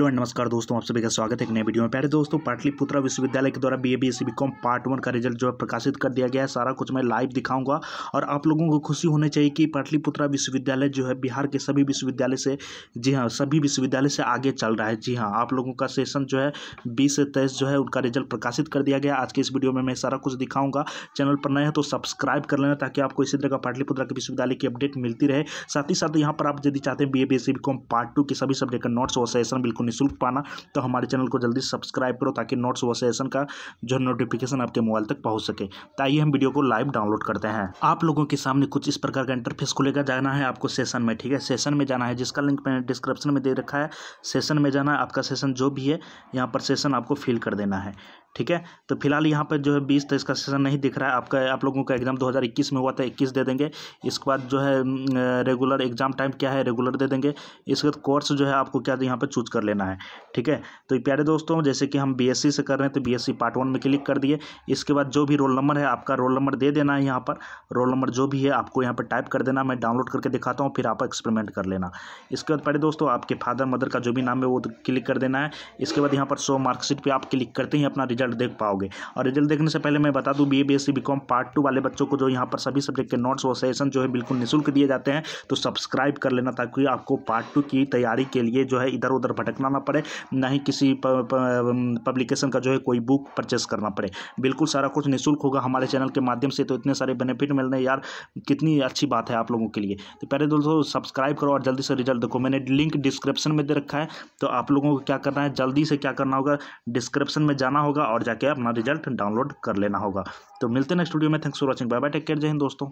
hello and नमस्कार दोस्तों आप सभी का स्वागत है एक नए वीडियो में प्यारे दोस्तों पाटलिपुत्र विश्वविद्यालय के द्वारा B A B S B com part one का रिजल्ट जो है प्रकाशित कर दिया गया है सारा कुछ मैं लाइव दिखाऊंगा और आप लोगों को खुशी होनी चाहिए कि पाटलिपुत्र विश्वविद्यालय जो है बिहार के सभी विश्वविद्यालय से जी हाँ सभी विश्वविद्यालय से आगे चल रहा है जी हाँ आप लोगों का सेशन जो है बीस से तेईस जो है उनका रिजल्ट प्रकाशित कर दिया गया आज के इस वीडियो में मैं सारा कुछ दिखाऊंगा चैनल पर नए हैं तो सब्सक्राइब कर लेना ताकि आपको इसी तरह का पाटलिपुत्र के विश्वविद्यालय की अपडेट मिलती रहे साथ ही साथ यहाँ पर आप यदि चाहते हैं B A B C B com part two के सभी सब्जेक्ट का नोट्स और सेशन बिल्कुल निःशुल्क पाना तो हमारे चैनल को जल्दी सब्सक्राइब करो ताकि नोट्स व सेशन का जो नोटिफिकेशन आपके मोबाइल तक पहुँच सके ताकि तो हम वीडियो को लाइव डाउनलोड करते हैं आप लोगों के सामने कुछ इस प्रकार का इंटरफेस खुलेगा जाना है आपको सेशन में ठीक है सेशन में जाना है जिसका लिंक मैंने डिस्क्रिप्शन में दे रखा है सेशन में जाना है आपका सेशन जो भी है यहाँ पर सेशन आपको फिल कर देना है ठीक है तो फिलहाल यहाँ पर जो है बीस तेईस का सेशन नहीं दिख रहा है आपका आप लोगों का एग्जाम 2021 में हुआ था 21 दे देंगे इसके बाद जो है रेगुलर एग्जाम टाइम क्या है रेगुलर दे देंगे इसके बाद कोर्स जो है आपको क्या यहाँ पर चूज कर लेना है ठीक है तो प्यारे दोस्तों जैसे कि हम बी से कर रहे हैं तो बी पार्ट वन में क्लिक कर दिए इसके बाद जो भी रोल नंबर है आपका रोल नंबर दे देना है यहाँ पर रोल नंबर जो भी है आपको यहाँ पर टाइप कर देना मैं डाउनलोड करके दिखाता हूँ फिर आप एक्सपेरिमेंट कर लेना इसके बाद प्यारे दोस्तों आपके फादर मदर का जो भी नाम है वो क्लिक तो कर देना है इसके बाद यहाँ पर सो मार्कशीट पर आप क्लिक करते ही अपना रिजल्ट देख पाओगे और रिजल्ट देखने से पहले मैं बता दूँ B A B C part two वाले बच्चों को जो यहाँ पर सभी सब्जेक्ट के नोट्स और सेशन जो है बिल्कुल निःशुल्क दिए जाते हैं तो सब्सक्राइब कर लेना ताकि आपको पार्ट टू की तैयारी के लिए जो है इधर उधर भटकना ना पड़े ना ही किसी पब्लिकेशन का जो है कोई बुक परचेस करना पड़े बिल्कुल सारा कुछ निःशुल्क होगा हमारे चैनल के माध्यम से तो इतने सारे बेनिफिट मिलने यार कितनी अच्छी बात है आप लोगों के लिए तो पहले दोस्तों सब्सक्राइब करो और जल्दी से रिजल्ट देखो मैंने लिंक डिस्क्रिप्शन में दे रखा है तो आप लोगों को क्या करना है जल्दी से क्या करना होगा डिस्क्रिप्शन में जाना होगा और जाके अपना रिजल्ट डाउनलोड कर लेना होगा तो मिलते हैं नेक्स्ट वीडियो में thanks for watching bye bye take care Jai Hind दोस्तों